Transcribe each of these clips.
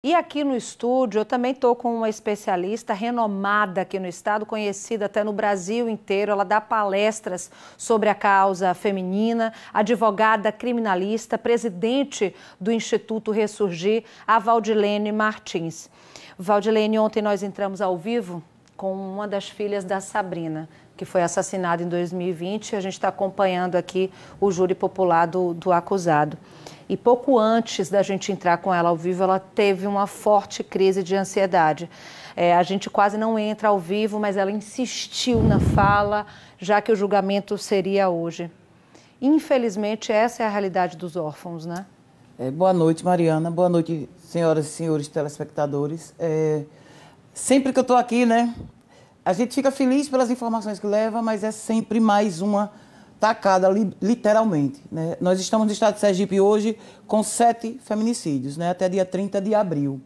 E aqui no estúdio, eu também estou com uma especialista renomada aqui no estado, conhecida até no Brasil inteiro. Ela dá palestras sobre a causa feminina, advogada criminalista, presidente do Instituto Ressurgir, a Valdilene Martins. Valdilene, ontem nós entramos ao vivo com uma das filhas da Sabrina que foi assassinado em 2020. A gente está acompanhando aqui o júri popular do, do acusado. E pouco antes da gente entrar com ela ao vivo, ela teve uma forte crise de ansiedade. É, a gente quase não entra ao vivo, mas ela insistiu na fala, já que o julgamento seria hoje. Infelizmente, essa é a realidade dos órfãos, né? É, boa noite, Mariana. Boa noite, senhoras e senhores telespectadores. É, sempre que eu estou aqui, né, a gente fica feliz pelas informações que leva, mas é sempre mais uma tacada, li, literalmente. Né? Nós estamos no estado de Sergipe hoje com sete feminicídios, né? até dia 30 de abril.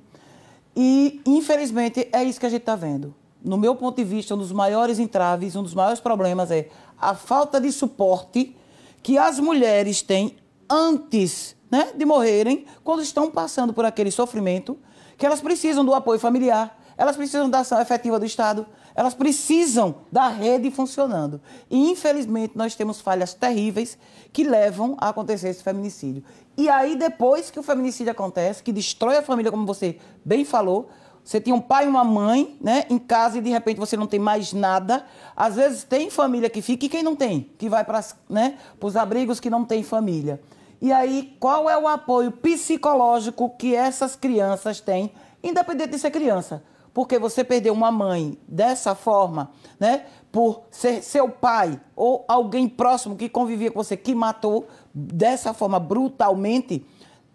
E, infelizmente, é isso que a gente está vendo. No meu ponto de vista, um dos maiores entraves, um dos maiores problemas é a falta de suporte que as mulheres têm antes né, de morrerem, quando estão passando por aquele sofrimento, que elas precisam do apoio familiar, elas precisam da ação efetiva do Estado, elas precisam da rede funcionando. E, infelizmente, nós temos falhas terríveis que levam a acontecer esse feminicídio. E aí, depois que o feminicídio acontece, que destrói a família, como você bem falou, você tem um pai e uma mãe, né, em casa e de repente você não tem mais nada. Às vezes tem família que fica e quem não tem, que vai para né, os abrigos que não tem família. E aí, qual é o apoio psicológico que essas crianças têm, independente de ser criança? porque você perdeu uma mãe dessa forma, né? Por ser seu pai ou alguém próximo que convivia com você que matou dessa forma brutalmente,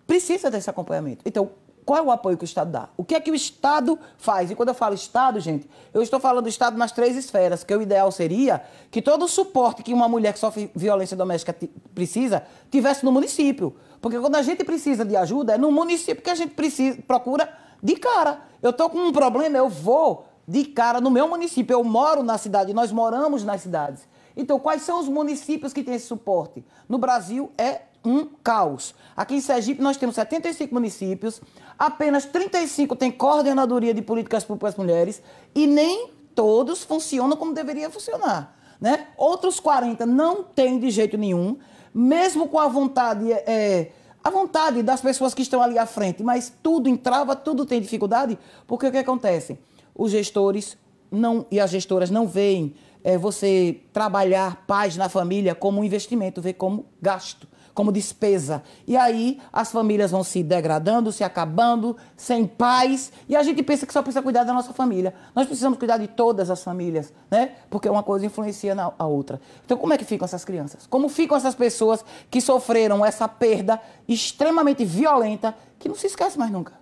precisa desse acompanhamento. Então, qual é o apoio que o Estado dá? O que é que o Estado faz? E quando eu falo Estado, gente, eu estou falando Estado nas três esferas, que o ideal seria que todo o suporte que uma mulher que sofre violência doméstica precisa tivesse no município. Porque quando a gente precisa de ajuda, é no município que a gente precisa, procura de cara. Eu tô com um problema, eu vou de cara no meu município. Eu moro na cidade, nós moramos nas cidades. Então, quais são os municípios que têm esse suporte? No Brasil é um caos. Aqui em Sergipe nós temos 75 municípios, apenas 35 têm coordenadoria de políticas públicas mulheres e nem todos funcionam como deveria funcionar. Né? Outros 40 não têm de jeito nenhum, mesmo com a vontade é, é a vontade das pessoas que estão ali à frente, mas tudo entrava, tudo tem dificuldade, porque o que acontece? Os gestores não e as gestoras não veem é, você trabalhar paz na família como um investimento, vê como gasto como despesa. E aí as famílias vão se degradando, se acabando, sem paz, e a gente pensa que só precisa cuidar da nossa família. Nós precisamos cuidar de todas as famílias, né? Porque uma coisa influencia na, a outra. Então, como é que ficam essas crianças? Como ficam essas pessoas que sofreram essa perda extremamente violenta que não se esquece mais nunca?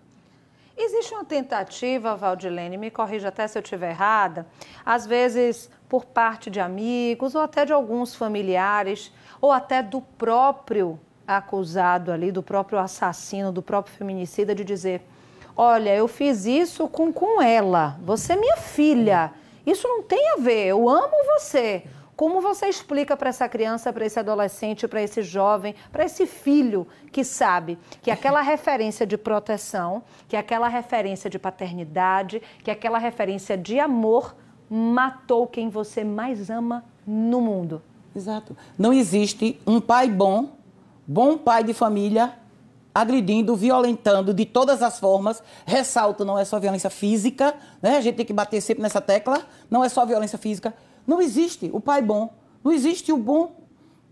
Existe uma tentativa, Valdilene, me corrija até se eu estiver errada, às vezes por parte de amigos ou até de alguns familiares, ou até do próprio acusado ali, do próprio assassino, do próprio feminicida, de dizer: Olha, eu fiz isso com, com ela, você é minha filha, isso não tem a ver, eu amo você. Como você explica para essa criança, para esse adolescente, para esse jovem, para esse filho que sabe que aquela referência de proteção, que aquela referência de paternidade, que aquela referência de amor matou quem você mais ama no mundo? Exato. Não existe um pai bom, bom pai de família, agredindo, violentando de todas as formas. Ressalto, não é só violência física, né? A gente tem que bater sempre nessa tecla, não é só violência física não existe o pai bom. Não existe o bom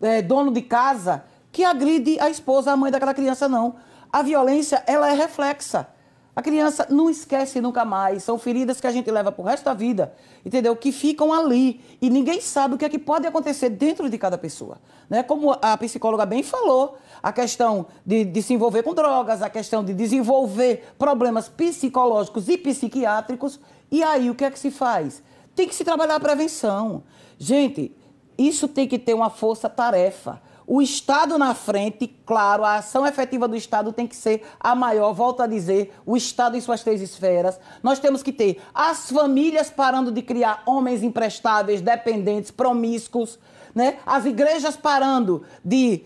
é, dono de casa que agride a esposa, a mãe daquela criança, não. A violência, ela é reflexa. A criança não esquece nunca mais. São feridas que a gente leva pro resto da vida, entendeu? Que ficam ali. E ninguém sabe o que é que pode acontecer dentro de cada pessoa. Né? Como a psicóloga bem falou, a questão de, de se envolver com drogas, a questão de desenvolver problemas psicológicos e psiquiátricos. E aí, o que é que se faz? Tem que se trabalhar a prevenção. Gente, isso tem que ter uma força-tarefa. O Estado na frente, claro, a ação efetiva do Estado tem que ser a maior, volto a dizer, o Estado em suas três esferas. Nós temos que ter as famílias parando de criar homens imprestáveis, dependentes, promíscuos, né? as igrejas parando de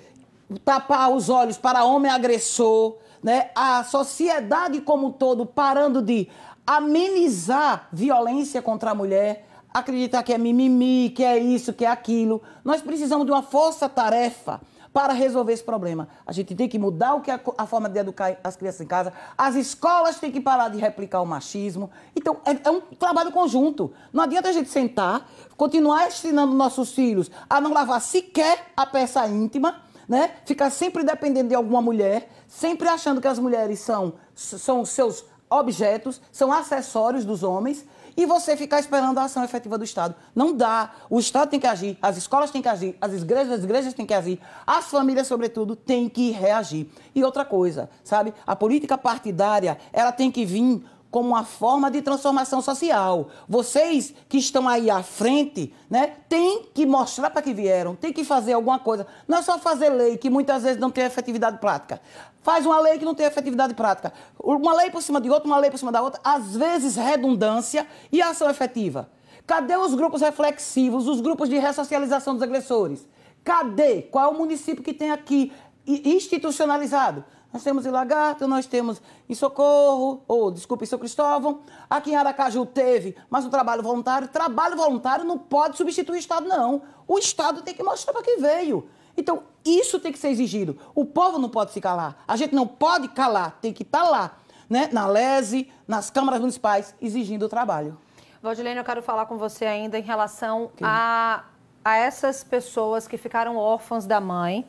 tapar os olhos para homem agressor, né? a sociedade como um todo parando de amenizar violência contra a mulher, acreditar que é mimimi, que é isso, que é aquilo. Nós precisamos de uma força-tarefa para resolver esse problema. A gente tem que mudar o que a, a, forma de educar as crianças em casa. As escolas têm que parar de replicar o machismo. Então, é, é um trabalho conjunto. Não adianta a gente sentar, continuar ensinando nossos filhos a não lavar sequer a peça íntima, né? Ficar sempre dependendo de alguma mulher, sempre achando que as mulheres são, são seus objetos, são acessórios dos homens e você ficar esperando a ação efetiva do Estado. Não dá. O Estado tem que agir, as escolas têm que agir, as igrejas, as igrejas têm que agir, as famílias, sobretudo, têm que reagir. E outra coisa, sabe? A política partidária, ela tem que vir como uma forma de transformação social. Vocês que estão aí à frente, né, têm que mostrar para que vieram, têm que fazer alguma coisa. Não é só fazer lei que muitas vezes não tem efetividade prática. Faz uma lei que não tem efetividade prática. Uma lei por cima de outra, uma lei por cima da outra, às vezes redundância e ação efetiva. Cadê os grupos reflexivos, os grupos de ressocialização dos agressores? Cadê? Qual é o município que tem aqui institucionalizado? Nós temos em Lagarto, nós temos em Socorro, ou desculpa, em São Cristóvão. Aqui em Aracaju teve, mas o trabalho voluntário. Trabalho voluntário não pode substituir o Estado, não. O Estado tem que mostrar para quem veio. Então, isso tem que ser exigido. O povo não pode se calar. A gente não pode calar, tem que estar tá lá, né? na LESE, nas câmaras municipais, exigindo o trabalho. Valdilene, eu quero falar com você ainda em relação a, a essas pessoas que ficaram órfãs da mãe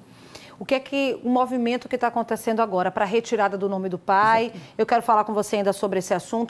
o que é que o movimento que está acontecendo agora para a retirada do nome do pai? Eu quero falar com você ainda sobre esse assunto.